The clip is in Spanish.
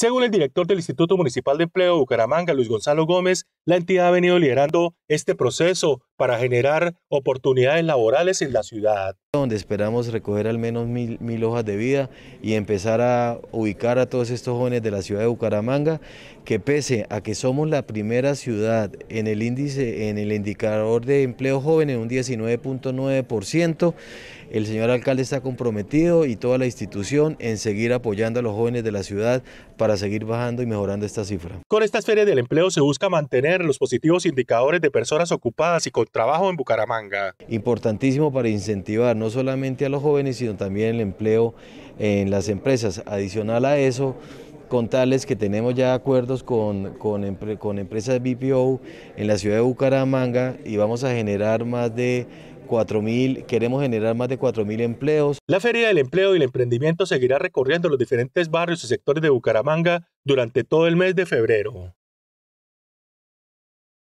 Según el director del Instituto Municipal de Empleo de Bucaramanga, Luis Gonzalo Gómez, la entidad ha venido liderando este proceso para generar oportunidades laborales en la ciudad. Donde esperamos recoger al menos mil, mil, hojas de vida y empezar a ubicar a todos estos jóvenes de la ciudad de Bucaramanga, que pese a que somos la primera ciudad en el índice, en el indicador de empleo joven en un 19.9%, el señor alcalde está comprometido y toda la institución en seguir apoyando a los jóvenes de la ciudad para seguir bajando y mejorando esta cifra. Con estas ferias del empleo se busca mantener los positivos indicadores de personas ocupadas y con trabajo en Bucaramanga. Importantísimo para incentivar no solamente a los jóvenes, sino también el empleo en las empresas. Adicional a eso, contarles que tenemos ya acuerdos con, con, empresas BPO en la ciudad de Bucaramanga y vamos a generar más de 4.000, queremos generar más de 4.000 empleos. La Feria del Empleo y el Emprendimiento seguirá recorriendo los diferentes barrios y sectores de Bucaramanga durante todo el mes de febrero.